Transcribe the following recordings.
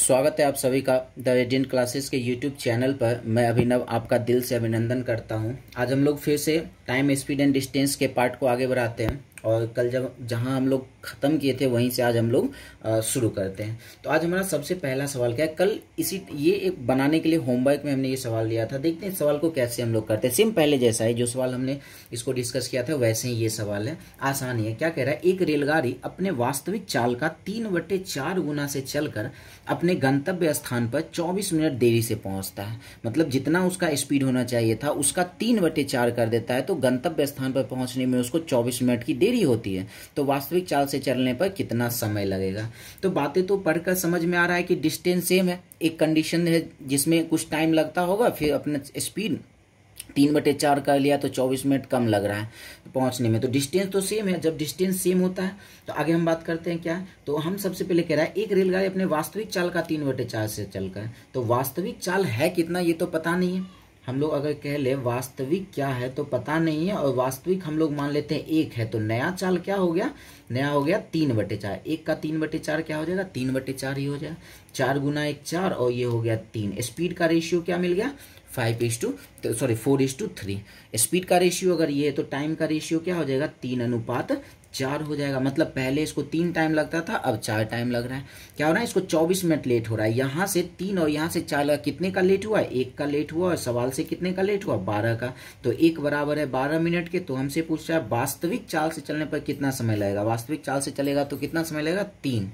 स्वागत है आप सभी का द रेडियन क्लासेस के यूट्यूब चैनल पर मैं अभिनव आपका दिल से अभिनंदन करता हूं आज हम लोग फिर से टाइम स्पीड एंड डिस्टेंस के पार्ट को आगे बढ़ाते हैं और कल जब जहां हम लोग ख़त्म किए थे वहीं से आज हम लोग शुरू करते हैं तो आज हमारा सबसे पहला सवाल क्या है कल इसी ये एक बनाने के लिए होमवर्क में हमने ये सवाल लिया था देखते हैं सवाल को कैसे हम लोग करते हैं सिम पहले जैसा है जो सवाल हमने इसको डिस्कस किया था वैसे ही ये सवाल है आसान है क्या कह रहा है एक रेलगाड़ी अपने वास्तविक चाल का तीन बटे चार गुना से चलकर अपने गंतव्य स्थान पर चौबीस मिनट देरी से पहुंचता है मतलब जितना उसका स्पीड होना चाहिए था उसका तीन बटे चार कर देता है तो गंतव्य स्थान पर पहुंचने में उसको चौबीस मिनट की देरी देरी होती है तो वास्तविक चाल से चलने पर कितना समय लगेगा तो बातें तो पढ़कर समझ में आ रहा है कि डिस्टेंस सेम है एक कंडीशन है जिसमें कुछ टाइम लगता होगा फिर अपना स्पीड तीन बटे चार कर लिया तो चौबीस मिनट कम लग रहा है पहुंचने में तो डिस्टेंस तो सेम है जब डिस्टेंस सेम होता है तो आगे हम बात करते हैं क्या तो हम सबसे पहले कह रहा है एक रेलगाड़ी अपने वास्तविक चाल का तीन बटे चार से चल कर तो वास्तविक चाल है कितना ये तो पता नहीं है हम लोग अगर कह ले वास्तविक क्या है तो पता नहीं है और वास्तविक हम लोग मान लेते हैं एक है तो नया चाल क्या हो गया नया हो गया तीन बटे चार एक का तीन बटे चार क्या हो जाएगा तीन बटे चार ही हो जाएगा चार गुना एक चार और ये हो गया तीन स्पीड का रेशियो क्या मिल गया फाइव इज टू सॉरी तो four is to three speed का रेशियो अगर ये है तो टाइम का रेशियो क्या हो जाएगा तीन अनुपात चार हो जाएगा मतलब पहले इसको तीन टाइम लगता था अब चार टाइम लग रहा है क्या हो रहा है इसको चौबीस मिनट लेट हो रहा है यहाँ से तीन और यहाँ से चार लगा कितने का लेट हुआ एक का लेट हुआ और सवाल से कितने का लेट हुआ बारह का तो एक बराबर है बारह मिनट के तो हमसे पूछ रहा है वास्तविक चाल से चलने पर कितना समय लगेगा वास्तविक चाल से चलेगा तो कितना समय लगेगा तीन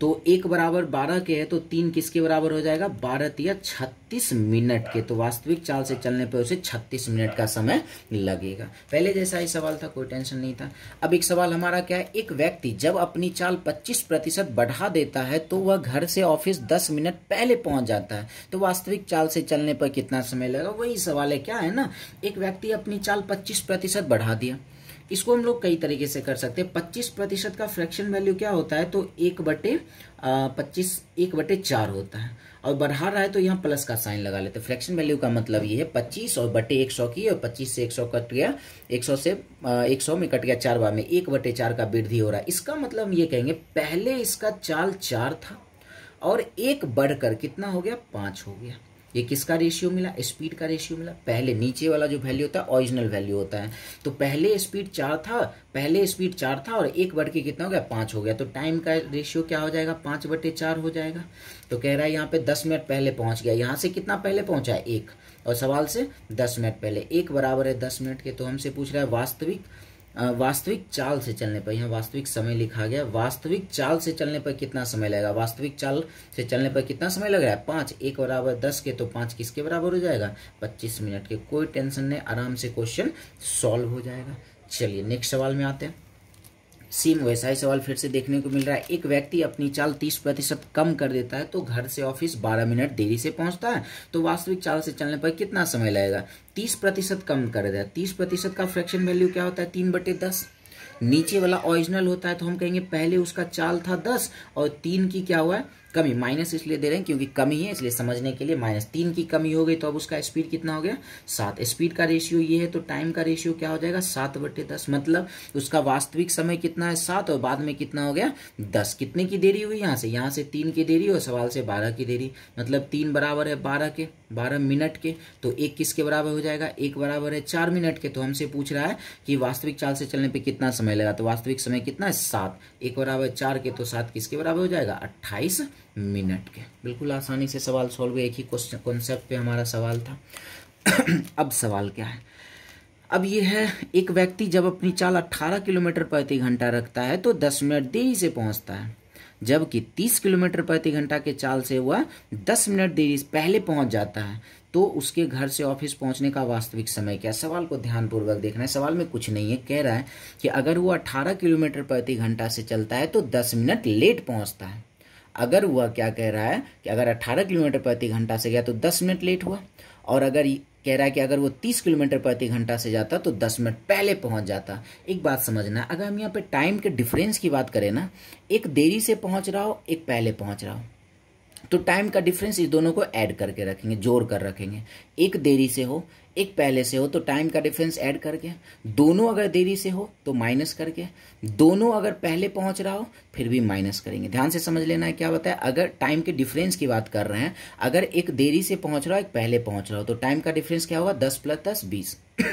तो एक बराबर बारह के है तो तीन किसके बराबर हो जाएगा बारह या छत्तीस मिनट के तो वास्तविक चाल से चलने पर उसे छत्तीस मिनट का समय लगेगा पहले जैसा ही सवाल था कोई टेंशन नहीं था अब एक सवाल हमारा क्या है एक व्यक्ति जब अपनी चाल पच्चीस प्रतिशत बढ़ा देता है तो वह घर से ऑफिस दस मिनट पहले पहुंच जाता है तो वास्तविक चाल से चलने पर कितना समय लगेगा वही सवाल है क्या है ना एक व्यक्ति अपनी चाल पच्चीस प्रतिशत बढ़ा दिया इसको हम लोग कई तरीके से कर सकते हैं पच्चीस प्रतिशत का फ्रैक्शन वैल्यू क्या होता है तो एक बटे पच्चीस एक बटे चार होता है और बढ़ा रहा है तो यहाँ प्लस का साइन लगा लेते हैं फ्रैक्शन वैल्यू का मतलब ये है पच्चीस और बटे एक सौ की और पच्चीस से एक सौ कट गया एक सौ से एक सौ में कट गया चार बार में एक बटे चार का वृद्धि हो रहा है इसका मतलब ये कहेंगे पहले इसका चाल चार था और एक बढ़कर कितना हो गया पाँच हो गया ये किसका रेशियो मिला स्पीड का रेशियो मिला पहले नीचे वाला जो वैल्यू होता है ओरिजिनल वैल्यू होता है तो पहले स्पीड चार था पहले स्पीड चार था और एक बढ़ के कितना हो गया पांच हो गया तो टाइम का रेशियो क्या हो जाएगा पांच बटे चार हो जाएगा तो कह रहा है यहाँ पे दस मिनट पहले पहुंच गया यहाँ से कितना पहले पहुंचा है एक और सवाल से दस मिनट पहले एक बराबर है दस मिनट के तो हमसे पूछ रहा है वास्तविक वास्तविक चाल से चलने पर यहाँ वास्तविक समय लिखा गया वास्तविक चाल से चलने पर कितना समय लगेगा वास्तविक चाल से चलने पर कितना समय लग रहा है पांच एक बराबर दस के तो पांच किसके बराबर हो जाएगा पच्चीस मिनट के कोई टेंशन नहीं आराम से क्वेश्चन सॉल्व हो जाएगा चलिए नेक्स्ट सवाल में आते हैं सेम वैसा ही सवाल फिर से देखने को मिल रहा है एक व्यक्ति अपनी चाल तीस प्रतिशत कम कर देता है तो घर से ऑफिस बारह मिनट देरी से पहुंचता है तो वास्तविक चाल से चलने पर कितना समय लगेगा तीस प्रतिशत कम कर देता है तीस प्रतिशत का फ्रैक्शन वैल्यू क्या होता है तीन बटे दस नीचे वाला ओरिजिनल होता है तो हम कहेंगे पहले उसका चाल था दस और तीन की क्या हुआ है कमी माइनस इसलिए दे रहे हैं क्योंकि कमी है इसलिए समझने के लिए माइनस तीन की कमी हो गई तो अब उसका स्पीड कितना हो गया सात स्पीड का रेशियो ये है तो टाइम का रेशियो क्या हो जाएगा सात बटे दस मतलब उसका वास्तविक समय कितना है सात और बाद में कितना हो गया दस कितने की देरी हुई यहाँ से यहाँ से तीन की देरी और सवाल से बारह की देरी मतलब तीन बराबर है बारह के बारह मिनट के तो एक किसके बराबर हो जाएगा एक बराबर है चार मिनट के तो हमसे पूछ रहा है कि वास्तविक चाल से चलने पे कितना समय लगा तो वास्तविक समय कितना है सात एक बराबर चार के तो सात किसके बराबर हो जाएगा अट्ठाईस मिनट के बिल्कुल आसानी से सवाल सॉल्व हुए एक ही क्वेश्चन कॉन्सेप्ट पे हमारा सवाल था अब सवाल क्या है अब ये है एक व्यक्ति जब अपनी चाल अट्ठारह किलोमीटर प्रति घंटा रखता है तो दस मिनट देरी से पहुंचता है जबकि 30 किलोमीटर प्रति घंटा के चाल से वह 10 मिनट देरी पहले पहुंच जाता है तो उसके घर से ऑफिस पहुंचने का वास्तविक समय क्या सवाल को ध्यानपूर्वक देखना है सवाल में कुछ नहीं है कह रहा है कि अगर वह 18 किलोमीटर प्रति घंटा से चलता है तो 10 मिनट लेट पहुंचता है अगर वह क्या कह रहा है कि अगर 18 किलोमीटर प्रति घंटा से गया तो 10 मिनट लेट हुआ और अगर कह रहा है कि अगर वो 30 किलोमीटर प्रति घंटा से जाता तो 10 मिनट पहले पहुंच जाता एक बात समझना अगर हम यहाँ पे टाइम के डिफरेंस की बात करें ना एक देरी से पहुंच रहा हो एक पहले पहुंच रहा हो तो टाइम का डिफरेंस इस दोनों को ऐड करके रखेंगे जोड़ कर रखेंगे एक देरी से हो एक पहले से हो तो टाइम का डिफरेंस ऐड करके दोनों अगर देरी से हो तो माइनस करके दोनों अगर पहले पहुंच रहा हो फिर भी माइनस करेंगे ध्यान से समझ लेना है क्या बताया अगर टाइम के डिफरेंस की बात कर रहे हैं अगर एक देरी से पहुंच रहा हो एक पहले पहुंच रहा हो तो टाइम का डिफरेंस क्या होगा दस प्लस दस बीस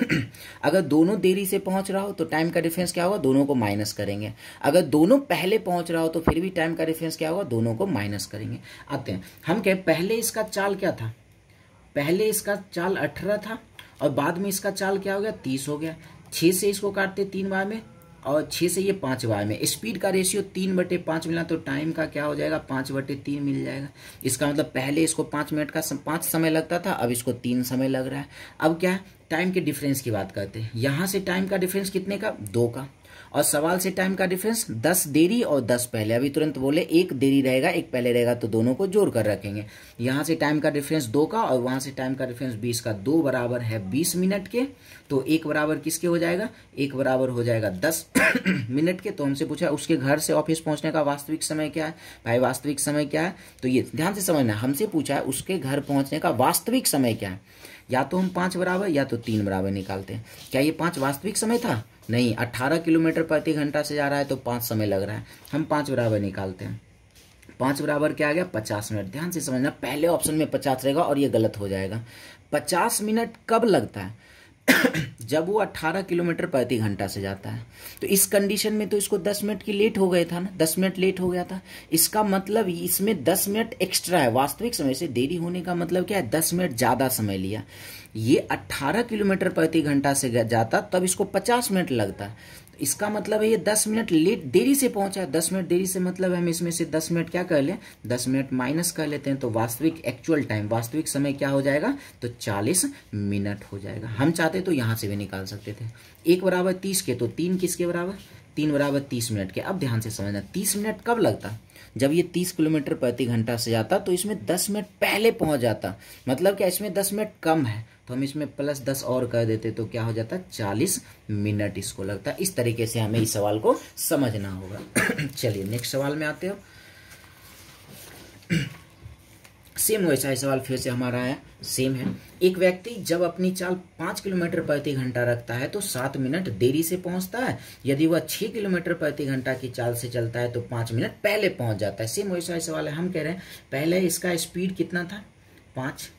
अगर दोनों देरी से पहुंच रहा हो तो टाइम का डिफरेंस क्या होगा दोनों को माइनस करेंगे अगर दोनों पहले पहुंच रहा हो तो फिर भी टाइम का डिफरेंस क्या होगा दोनों को माइनस करेंगे आते हैं हम कहें पहले इसका चाल क्या था पहले इसका चाल अठारह था और बाद में इसका चाल क्या हो गया तीस हो गया छः से इसको काटते तीन बार में और छः से ये पाँच बार में स्पीड का रेशियो तीन बटे पाँच मिला तो टाइम का क्या हो जाएगा पाँच बटे तीन मिल जाएगा इसका मतलब पहले इसको पाँच मिनट का पाँच समय लगता था अब इसको तीन समय लग रहा है अब क्या है टाइम के डिफरेंस की बात करते हैं यहाँ से टाइम का डिफरेंस कितने का दो का और सवाल से टाइम का डिफरेंस दस देरी और दस पहले अभी तुरंत बोले एक देरी रहेगा एक पहले रहेगा तो दोनों को जोड़ कर रखेंगे यहाँ से टाइम का डिफरेंस दो का और वहाँ से टाइम का डिफरेंस बीस का दो बराबर है बीस मिनट के तो एक बराबर किसके हो जाएगा एक बराबर हो जाएगा दस मिनट के तो हमसे पूछा उसके घर से ऑफिस पहुँचने का वास्तविक समय क्या है भाई वास्तविक समय क्या है तो ये ध्यान से समझना हमसे पूछा है उसके घर पहुँचने का वास्तविक समय क्या है या तो हम पाँच बराबर या तो तीन बराबर निकालते हैं क्या ये पाँच वास्तविक समय था नहीं अट्ठारह किलोमीटर प्रति घंटा से जा रहा है तो पाँच समय लग रहा है हम पाँच बराबर निकालते हैं पाँच बराबर क्या आ गया पचास मिनट ध्यान से समझना पहले ऑप्शन में पचास रहेगा और ये गलत हो जाएगा पचास मिनट कब लगता है जब वो 18 किलोमीटर प्रति घंटा से जाता है तो इस कंडीशन में तो इसको 10 मिनट की लेट हो गए था ना 10 मिनट लेट हो गया था इसका मतलब इसमें 10 मिनट एक्स्ट्रा है वास्तविक समय से देरी होने का मतलब क्या है 10 मिनट ज़्यादा समय लिया ये 18 किलोमीटर प्रति घंटा से जाता तब इसको 50 मिनट लगता इसका मतलब है ये दस मिनट लेट देरी से पहुंचा दस मिनट देरी से मतलब हम इसमें से दस मिनट क्या कर लें दस मिनट माइनस कर लेते हैं तो वास्तविक एक्चुअल टाइम वास्तविक समय क्या हो जाएगा तो चालीस मिनट हो जाएगा हम चाहते तो यहां से भी निकाल सकते थे एक बराबर तीस के तो तीन किसके बराबर तीन बराबर तीस मिनट के अब ध्यान से समझना तीस मिनट कब लगता है जब ये तीस किलोमीटर प्रति घंटा से जाता तो इसमें दस मिनट पहले पहुंच जाता मतलब क्या इसमें दस मिनट कम है तो हम इसमें प्लस दस और कर देते तो क्या हो जाता चालीस मिनट इसको लगता इस तरीके से हमें इस सवाल को समझना होगा चलिए नेक्स्ट सवाल में आते हो सेम वैसा ही सवाल फिर से हमारा आया सेम है एक व्यक्ति जब अपनी चाल पाँच किलोमीटर प्रति घंटा रखता है तो सात मिनट देरी से पहुंचता है यदि वह छः किलोमीटर प्रति घंटा की चाल से चलता है तो पाँच मिनट पहले पहुंच जाता है सेम वैसा ही सवाल है हम कह रहे हैं पहले इसका स्पीड कितना था पाँच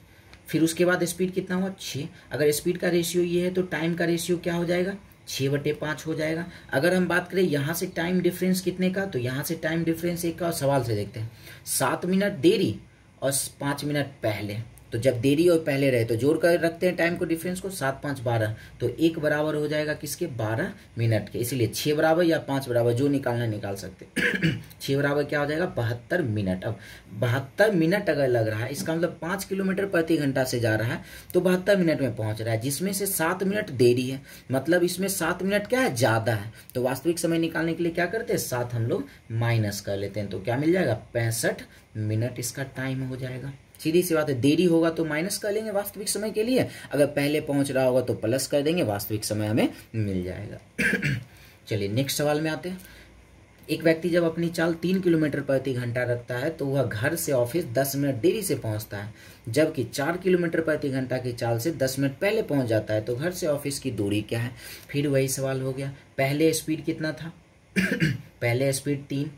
फिर उसके बाद स्पीड कितना हुआ छः अगर स्पीड का रेशियो ये है तो टाइम का रेशियो क्या हो जाएगा छः बटे पाँच हो जाएगा अगर हम बात करें यहाँ से टाइम डिफरेंस कितने का तो यहाँ से टाइम डिफरेंस एक का सवाल से देखते हैं सात मिनट देरी और पाँच मिनट पहले तो जब देरी और पहले रहे तो जोड़ कर रखते हैं टाइम को डिफरेंस को सात पाँच बारह तो एक बराबर हो जाएगा किसके बारह मिनट के इसलिए छः बराबर या पाँच बराबर जो निकालना निकाल सकते छः बराबर क्या हो जाएगा बहत्तर मिनट अब बहत्तर मिनट अगर लग रहा है इसका मतलब पाँच किलोमीटर प्रति घंटा से जा रहा है तो बहत्तर मिनट में पहुँच रहा है जिसमें से सात मिनट देरी है मतलब इसमें सात मिनट क्या है ज़्यादा है तो वास्तविक समय निकालने के लिए क्या करते हैं सात हम लोग माइनस कर लेते हैं तो क्या मिल जाएगा पैंसठ मिनट इसका टाइम हो जाएगा सीधी सी बात है देरी होगा तो माइनस कर लेंगे वास्तविक समय के लिए अगर पहले पहुंच रहा होगा तो प्लस कर देंगे वास्तविक समय हमें मिल जाएगा चलिए नेक्स्ट सवाल में आते हैं एक व्यक्ति जब अपनी चाल तीन किलोमीटर प्रति घंटा रखता है तो वह घर से ऑफिस दस मिनट देरी से पहुंचता है जबकि चार किलोमीटर प्रति घंटा की चाल से दस मिनट पहले पहुंच जाता है तो घर से ऑफिस की दूरी क्या है फिर वही सवाल हो गया पहले स्पीड कितना था पहले स्पीड तीन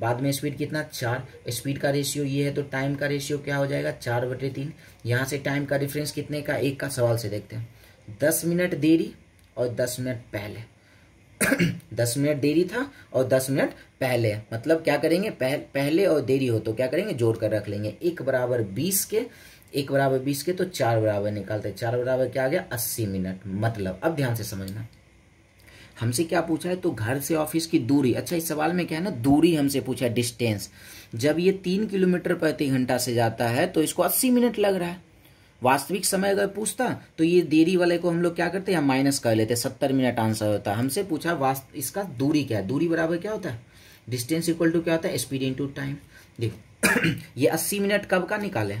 बाद में स्पीड कितना चार स्पीड का रेशियो ये है तो टाइम का रेशियो क्या हो जाएगा चार बटे तीन यहाँ से टाइम का डिफरेंस कितने का एक का सवाल से देखते हैं दस मिनट देरी और दस मिनट पहले दस मिनट देरी था और दस मिनट पहले मतलब क्या करेंगे पह, पहले और देरी हो तो क्या करेंगे जोड़ कर रख लेंगे एक बराबर बीस के एक बराबर बीस के तो चार बराबर निकालते हैं चार बराबर क्या आ गया अस्सी मिनट मतलब अब ध्यान से समझना हमसे क्या पूछा है तो घर से ऑफिस की दूरी अच्छा इस सवाल में क्या है ना दूरी हमसे पूछा है डिस्टेंस जब ये तीन किलोमीटर प्रति घंटा से जाता है तो इसको अस्सी मिनट लग रहा है वास्तविक समय अगर पूछता तो ये देरी वाले को हम लोग क्या करते हैं माइनस कर लेते सत्तर मिनट आंसर होता है हमसे पूछा वास्त इसका दूरी क्या है दूरी बराबर क्या होता है डिस्टेंस इक्वल टू क्या होता है स्पीड इंटू टाइम देखो ये अस्सी मिनट कब का निकाले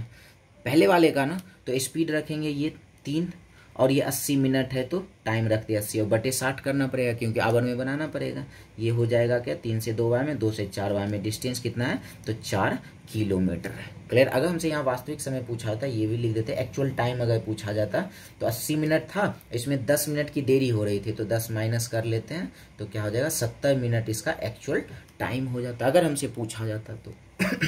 पहले वाले का ना तो स्पीड रखेंगे ये तीन और ये अस्सी मिनट है तो टाइम रख दिया अस्सी और बटे साठ करना पड़ेगा क्योंकि आवर में बनाना पड़ेगा ये हो जाएगा क्या तीन से दो वाय में दो से चार वाय में डिस्टेंस कितना है तो चार किलोमीटर है क्लियर अगर हमसे यहाँ वास्तविक समय पूछा होता ये भी लिख देते एक्चुअल टाइम अगर पूछा जाता तो अस्सी मिनट था इसमें दस मिनट की देरी हो रही थी तो दस माइनस कर लेते हैं तो क्या हो जाएगा सत्तर मिनट इसका एक्चुअल टाइम हो जाता अगर हमसे पूछा जाता तो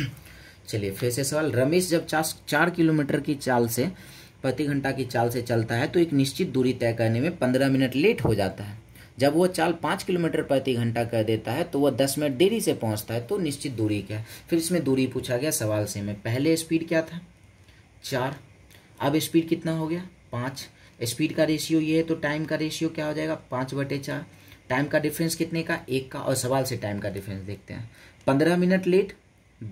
चलिए फिर से सवाल रमेश जब चार किलोमीटर की चाल से प्रति घंटा की चाल से चलता है तो एक निश्चित दूरी तय करने में पंद्रह मिनट लेट हो जाता है जब वह चाल पाँच किलोमीटर प्रति घंटा कर देता है तो वह दस मिनट देरी से पहुंचता है तो निश्चित दूरी क्या है फिर इसमें दूरी पूछा गया सवाल से में पहले स्पीड क्या था चार अब स्पीड कितना हो गया पाँच स्पीड का रेशियो ये है तो टाइम का रेशियो क्या हो जाएगा पाँच बटे चार टाइम का डिफरेंस कितने का एक का और सवाल से टाइम का डिफरेंस देखते हैं पंद्रह मिनट लेट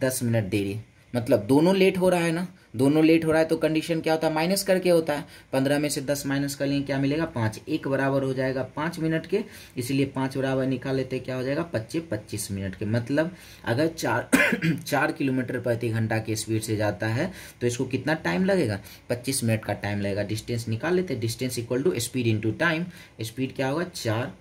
दस मिनट देरी मतलब दोनों लेट हो रहा है ना दोनों लेट हो रहा है तो कंडीशन क्या होता है माइनस करके होता है पंद्रह में से दस माइनस कर लेंगे क्या मिलेगा पाँच एक बराबर हो जाएगा पाँच मिनट के इसीलिए पाँच बराबर निकाल लेते क्या हो जाएगा पच्चीस पच्चीस मिनट के मतलब अगर चार चार किलोमीटर प्रति घंटा की स्पीड से जाता है तो इसको कितना टाइम लगेगा पच्चीस मिनट का टाइम लगेगा डिस्टेंस निकाल लेते distance equal to speed into time speed क्या होगा चार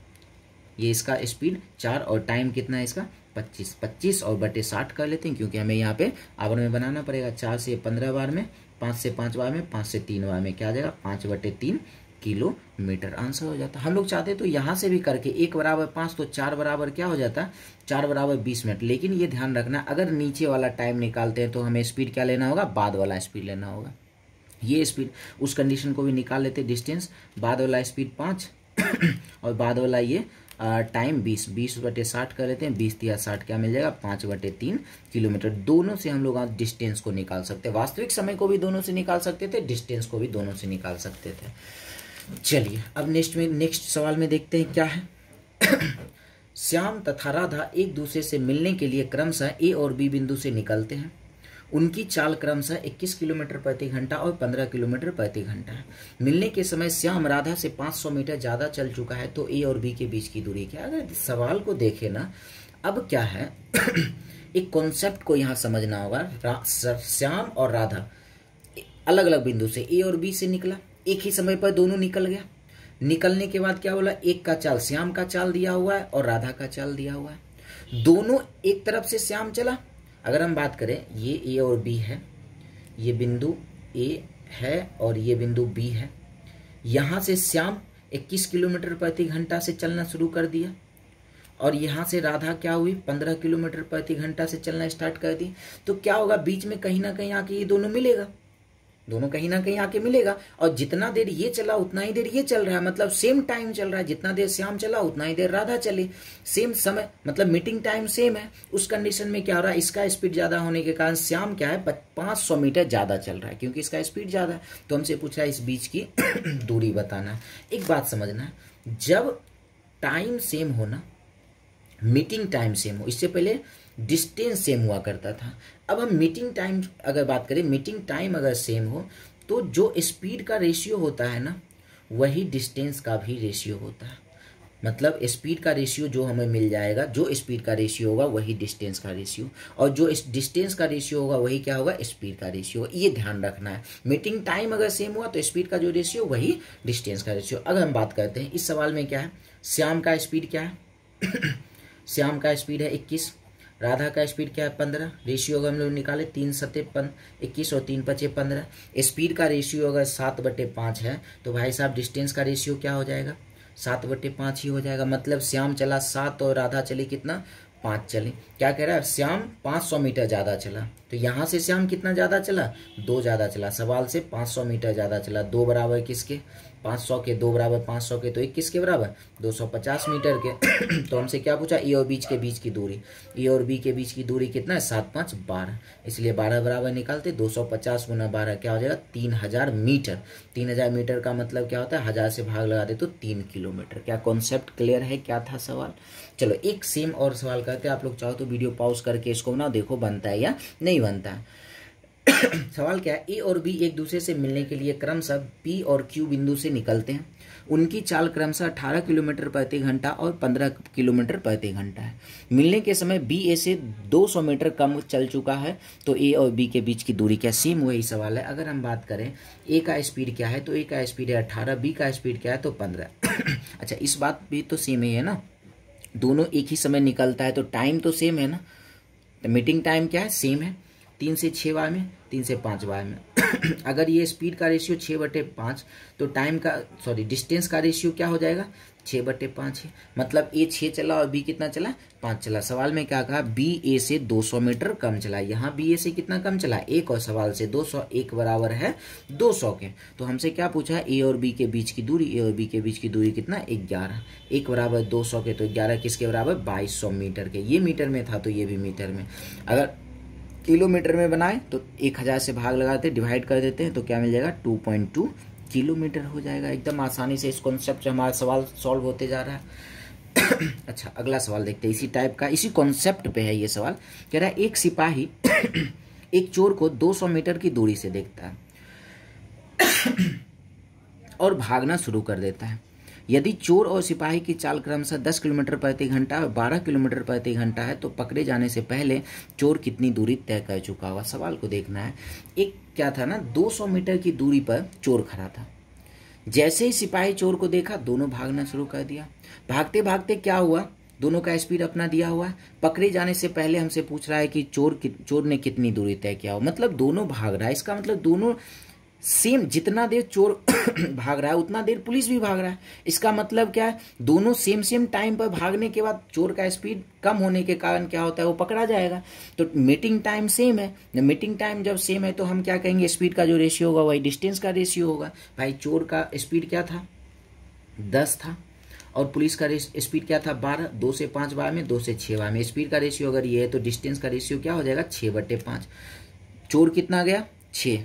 ये इसका स्पीड चार और टाइम कितना है इसका पच्चीस पच्चीस और बटे साठ कर लेते हैं क्योंकि हमें यहाँ पे आवर में बनाना पड़ेगा चार से पंद्रह बार में पाँच से पाँच बार में पाँच से तीन बार में क्या आ जाएगा पाँच बटे तीन किलोमीटर आंसर हो जाता हम लोग चाहते तो यहाँ से भी करके एक बराबर पाँच तो चार बराबर क्या हो जाता चार बराबर बीस मिनट लेकिन ये ध्यान रखना अगर नीचे वाला टाइम निकालते हैं तो हमें स्पीड क्या लेना होगा बाद वाला स्पीड लेना होगा ये स्पीड उस कंडीशन को भी निकाल लेते डिस्टेंस बाद वाला स्पीड पाँच और बाद वाला ये टाइम बीस बीस बटे साठ कर लेते हैं बीस या साठ क्या मिल जाएगा पाँच बटे तीन किलोमीटर दोनों से हम लोग आज डिस्टेंस को निकाल सकते हैं वास्तविक समय को भी दोनों से निकाल सकते थे डिस्टेंस को भी दोनों से निकाल सकते थे चलिए अब नेक्स्ट में नेक्स्ट सवाल में देखते हैं क्या है श्याम तथा राधा एक दूसरे से मिलने के लिए क्रमशः ए और बी बिंदु से निकलते हैं उनकी चाल क्रमशः 21 किलोमीटर प्रति घंटा और 15 किलोमीटर प्रति घंटा है मिलने के समय श्याम राधा से 500 मीटर ज़्यादा चल चुका है तो ए और बी के बीच की दूरी क्या अगर सवाल को देखे ना अब क्या है एक कॉन्सेप्ट को यहाँ समझना होगा श्याम और राधा अलग अलग बिंदु से ए और बी से निकला एक ही समय पर दोनों निकल गया निकलने के बाद क्या बोला एक का चाल श्याम का चाल दिया हुआ है और राधा का चाल दिया हुआ है दोनों एक तरफ से श्याम चला अगर हम बात करें ये ए और बी है ये बिंदु ए है और ये बिंदु बी है यहाँ से श्याम 21 किलोमीटर प्रति घंटा से चलना शुरू कर दिया और यहाँ से राधा क्या हुई 15 किलोमीटर प्रति घंटा से चलना स्टार्ट कर दी तो क्या होगा बीच में कहीं ना कहीं आके ये दोनों मिलेगा दोनों कहीं ना कहीं आके मिलेगा और जितना देर ये चला उतना ही देर ये चल रहा है मतलब सेम टाइम चल रहा है जितना देर श्याम चला उतना ही देर राधा चले सेम समय मतलब मीटिंग टाइम सेम है उस कंडीशन में क्या हो रहा है इसका स्पीड ज़्यादा होने के कारण श्याम क्या है पांच सौ मीटर ज़्यादा चल रहा है क्योंकि इसका स्पीड ज़्यादा है तो हमसे पूछा इस बीच की दूरी बताना एक बात समझना है जब टाइम सेम होना मीटिंग टाइम सेम हो इससे पहले डिस्टेंस सेम हुआ करता था अब हम मीटिंग टाइम अगर बात करें मीटिंग टाइम अगर सेम हो तो जो स्पीड का रेशियो होता है ना वही डिस्टेंस का भी रेशियो होता है मतलब स्पीड का रेशियो जो हमें मिल जाएगा जो स्पीड का रेशियो होगा वही डिस्टेंस का रेशियो और जो इस डिस्टेंस का रेशियो होगा वही क्या होगा स्पीड का रेशियो ये ध्यान रखना है मीटिंग टाइम अगर सेम हुआ तो स्पीड का जो रेशियो वही डिस्टेंस का रेशियो अगर हम बात करते हैं इस सवाल में क्या है श्याम का स्पीड क्या है श्याम का स्पीड है इक्कीस राधा का स्पीड क्या है पंद्रह रेशियो अगर हम लोग निकाले तीन सत्य पन इक्कीस और तीन पचे पंद्रह स्पीड का रेशियो अगर सात बटे पाँच है तो भाई साहब डिस्टेंस का रेशियो क्या हो जाएगा सात बटे पाँच ही हो जाएगा मतलब श्याम चला सात और राधा चली कितना पाँच चले क्या कह रहा है श्याम पाँच सौ मीटर ज़्यादा चला तो यहाँ से श्याम कितना ज़्यादा चला दो ज़्यादा चला सवाल से पाँच सौ मीटर ज़्यादा चला दो बराबर किसके पाँच सौ के दो बराबर पाँच सौ के तो इक्कीस के बराबर दो सौ पचास मीटर के तो हमसे क्या पूछा ए और बीच के बीच की दूरी ए और बी के बीच की दूरी कितना है सात पाँच बारह इसलिए बारह बराबर निकालते दो सौ पचास गुना बारह क्या हो जाएगा तीन हजार मीटर तीन हजार मीटर का मतलब क्या होता है हजार से भाग लगा दे तो तीन किलोमीटर क्या कॉन्सेप्ट क्लियर है क्या था सवाल चलो एक सेम और सवाल करते आप लोग चाहो तो वीडियो पॉज करके इसको ना देखो बनता है या नहीं बनता है सवाल क्या है ए और बी एक दूसरे से मिलने के लिए क्रमशः पी और क्यू बिंदु से निकलते हैं उनकी चाल क्रमशः 18 किलोमीटर प्रति घंटा और 15 किलोमीटर प्रति घंटा है मिलने के समय बी ए से 200 मीटर कम चल चुका है तो ए और बी के बीच की दूरी क्या सेम वही सवाल है अगर हम बात करें ए का स्पीड क्या है तो ए का स्पीड है अट्ठारह बी का स्पीड क्या है तो पंद्रह अच्छा इस बात भी तो सेम ही है ना दोनों एक ही समय निकलता है तो टाइम तो सेम है ना तो मीटिंग टाइम क्या है सेम है तीन से छः वाय में तीन से पाँच वाय में अगर ये स्पीड का रेशियो छः बटे पाँच तो टाइम का सॉरी डिस्टेंस का रेशियो क्या हो जाएगा छः बटे पाँच है मतलब ए छः चला और बी कितना चला पाँच चला सवाल में क्या कहा बी ए से 200 मीटर कम चला यहाँ बी ए से कितना कम चला एक और सवाल से 200 एक बराबर है 200 के तो हमसे क्या पूछा ए और बी के बीच की दूरी ए और बी के बीच की दूरी कितना ग्यारह एक बराबर 200 के तो ग्यारह किसके बराबर 2200 मीटर के ये मीटर में था तो ये भी मीटर में अगर किलोमीटर में बनाए तो एक हज़ार से भाग लगाते डिवाइड कर देते हैं तो क्या मिल जाएगा टू पॉइंट टू किलोमीटर हो जाएगा एकदम आसानी से इस कॉन्सेप्ट से हमारा सवाल सॉल्व होते जा रहा है अच्छा अगला सवाल देखते हैं इसी टाइप का इसी कॉन्सेप्ट पे है ये सवाल कह रहा है एक सिपाही एक चोर को 200 मीटर की दूरी से देखता है और भागना शुरू कर देता है यदि चोर और सिपाही की चाल क्रमशः दस किलोमीटर प्रति घंटा और बारह किलोमीटर प्रति घंटा है तो पकड़े जाने से पहले चोर कितनी दूरी तय कर चुका हुआ सवाल को देखना है एक क्या था ना सौ मीटर की दूरी पर चोर खड़ा था जैसे ही सिपाही चोर को देखा दोनों भागना शुरू कर दिया भागते भागते क्या हुआ दोनों का स्पीड अपना दिया हुआ है पकड़े जाने से पहले हमसे पूछ रहा है कि चोर कि, चोर ने कितनी दूरी तय किया हो मतलब दोनों भाग रहा है इसका मतलब दोनों सेम जितना देर चोर भाग रहा है उतना देर पुलिस भी भाग रहा है इसका मतलब क्या है दोनों सेम सेम टाइम पर भागने के बाद चोर का स्पीड कम होने के कारण क्या होता है वो पकड़ा जाएगा तो मीटिंग टाइम सेम है मीटिंग टाइम जब सेम है तो हम क्या कहेंगे स्पीड का जो रेशियो होगा वही डिस्टेंस का रेशियो होगा भाई चोर का स्पीड क्या था दस था और पुलिस का स्पीड क्या था बारह दो से पाँच बार में दो से छः बार में स्पीड का रेशियो अगर ये है तो डिस्टेंस का रेशियो क्या हो जाएगा छः बटे पाँच चोर कितना गया छः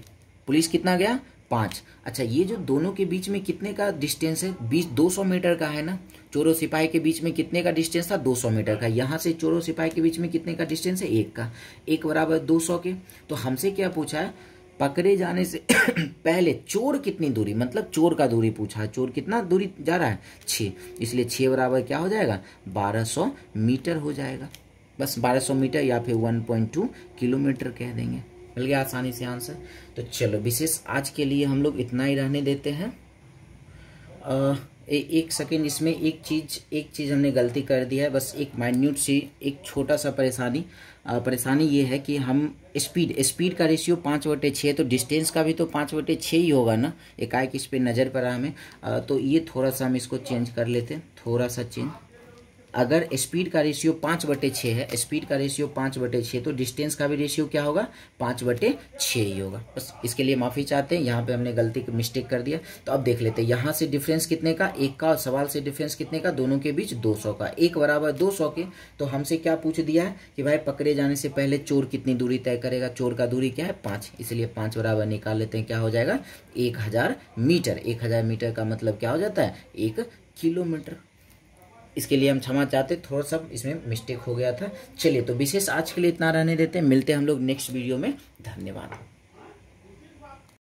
पुलिस कितना गया पांच अच्छा ये जो दोनों के बीच में कितने का डिस्टेंस है बीस दो सौ मीटर का है ना चोरों सिपाही के बीच में कितने का डिस्टेंस था दो सौ मीटर का यहाँ से चोरों सिपाही के बीच में कितने का डिस्टेंस है एक का एक बराबर दो सौ के तो हमसे क्या पूछा है पकड़े जाने से पहले चोर कितनी दूरी मतलब चोर का दूरी पूछा है चोर कितना दूरी जा रहा है छ इसलिए छ बराबर क्या हो जाएगा बारह सौ मीटर हो जाएगा बस बारह सौ मीटर या फिर वन पॉइंट टू किलोमीटर कह देंगे मिल गया आसानी से आंसर तो चलो विशेष आज के लिए हम लोग इतना ही रहने देते हैं आ, ए, एक सेकेंड इसमें एक चीज़ एक चीज़ हमने गलती कर दिया है बस एक माइन्यूट सी एक छोटा सा परेशानी परेशानी ये है कि हम स्पीड स्पीड का रेशियो पाँच बटे छः तो डिस्टेंस का भी तो पाँच बटे छः ही होगा ना एकाएक इस पर नज़र पड़ा हमें आ, तो ये थोड़ा सा हम इसको चेंज कर लेते हैं थोड़ा सा चेंज अगर स्पीड का रेशियो पाँच बटे छः है स्पीड का रेशियो पाँच बटे छः तो डिस्टेंस का भी रेशियो क्या होगा पाँच बटे छः ही होगा बस इसके लिए माफ़ी चाहते हैं यहाँ पे हमने गलती की मिस्टेक कर दिया तो अब देख लेते हैं यहाँ से डिफरेंस कितने का एक का और सवाल से डिफरेंस कितने का दोनों के बीच दो सौ का एक बराबर दो सौ के तो हमसे क्या पूछ दिया है कि भाई पकड़े जाने से पहले चोर कितनी दूरी तय करेगा चोर का दूरी क्या है पाँच इसलिए पाँच बराबर निकाल लेते हैं क्या हो जाएगा एक हज़ार मीटर एक हज़ार मीटर का मतलब क्या हो जाता है एक किलोमीटर इसके लिए हम क्षमा चाहते थोड़ा सा इसमें मिस्टेक हो गया था चलिए तो विशेष आज के लिए इतना रहने देते हैं मिलते हैं हम लोग नेक्स्ट वीडियो में धन्यवाद